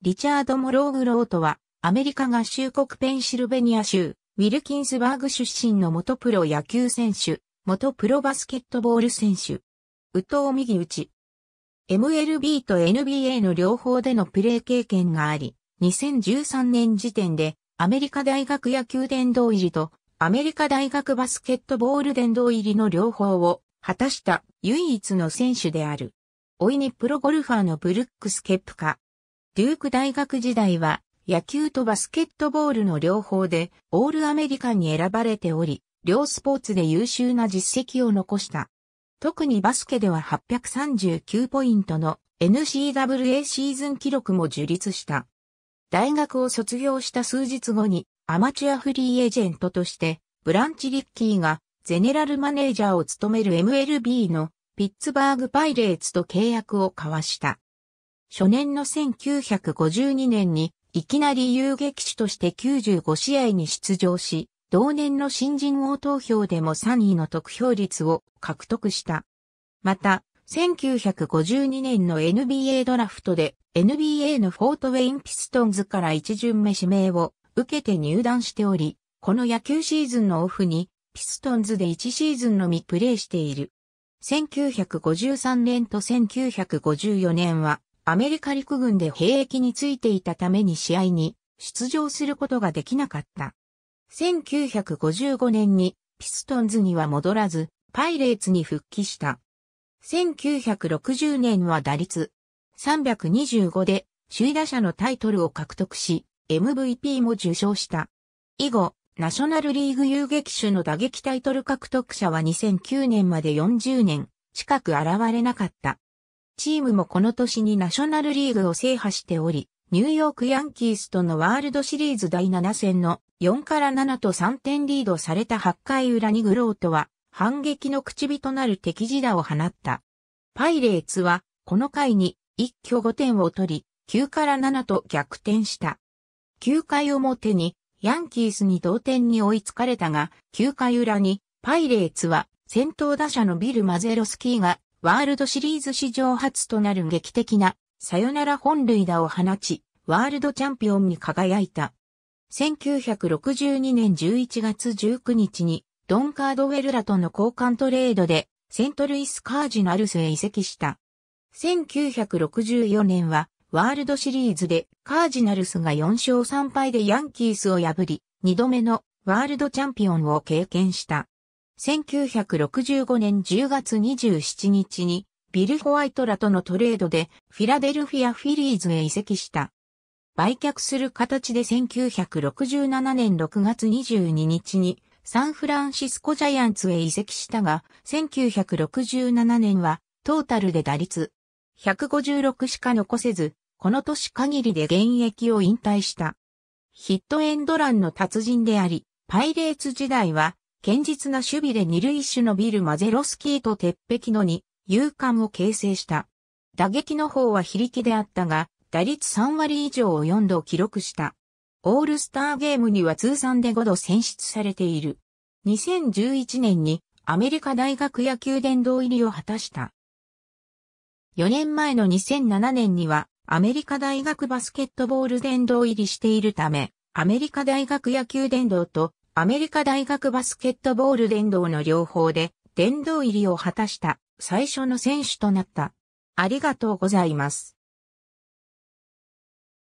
リチャード・モローグロートは、アメリカ合衆国ペンシルベニア州、ウィルキンスバーグ出身の元プロ野球選手、元プロバスケットボール選手。右藤右打ち。MLB と NBA の両方でのプレー経験があり、2013年時点でアメリカ大学野球殿堂入りとアメリカ大学バスケットボール殿堂入りの両方を果たした唯一の選手である。おいにプロゴルファーのブルックス・ケプカ、デューク大学時代は野球とバスケットボールの両方でオールアメリカンに選ばれており、両スポーツで優秀な実績を残した。特にバスケでは839ポイントの n c w a シーズン記録も樹立した。大学を卒業した数日後にアマチュアフリーエージェントとしてブランチ・リッキーがゼネラルマネージャーを務める MLB のピッツバーグ・パイレーツと契約を交わした。初年の1952年に、いきなり遊撃手として95試合に出場し、同年の新人王投票でも3位の得票率を獲得した。また、1952年の NBA ドラフトで NBA のフォートウェインピストンズから一巡目指名を受けて入団しており、この野球シーズンのオフにピストンズで1シーズンのみプレーしている。1953年と1954年はアメリカ陸軍で兵役についていたために試合に出場することができなかった。1955年にピストンズには戻らず、パイレーツに復帰した。1960年は打率325で首位打者のタイトルを獲得し、MVP も受賞した。以後、ナショナルリーグ遊撃手の打撃タイトル獲得者は2009年まで40年近く現れなかった。チームもこの年にナショナルリーグを制覇しており、ニューヨークヤンキースとのワールドシリーズ第7戦の4から7と3点リードされた8回裏にグロートは反撃の口火となる敵地打を放った。パイレーツはこの回に一挙5点を取り、9から7と逆転した。9回表にヤンキースに同点に追いつかれたが、9回裏にパイレーツは先頭打者のビル・マゼロスキーがワールドシリーズ史上初となる劇的なサヨナラ本塁打を放ち、ワールドチャンピオンに輝いた。1962年11月19日に、ドン・カードウェルラとの交換トレードで、セントルイス・カージナルスへ移籍した。1964年は、ワールドシリーズで、カージナルスが4勝3敗でヤンキースを破り、2度目のワールドチャンピオンを経験した。1965年10月27日にビル・ホワイトらとのトレードでフィラデルフィア・フィリーズへ移籍した。売却する形で1967年6月22日にサンフランシスコジャイアンツへ移籍したが、1967年はトータルで打率156しか残せず、この年限りで現役を引退した。ヒットエンドランの達人であり、パイレーツ時代は堅実な守備で二塁手のビル・マゼロスキーと鉄壁の2、勇敢を形成した。打撃の方は非力であったが、打率3割以上を4度記録した。オールスターゲームには通算で5度選出されている。2011年にアメリカ大学野球殿堂入りを果たした。4年前の2007年にはアメリカ大学バスケットボール殿堂入りしているため、アメリカ大学野球殿堂とアメリカ大学バスケットボール殿堂の両方で殿堂入りを果たした最初の選手となった。ありがとうございます。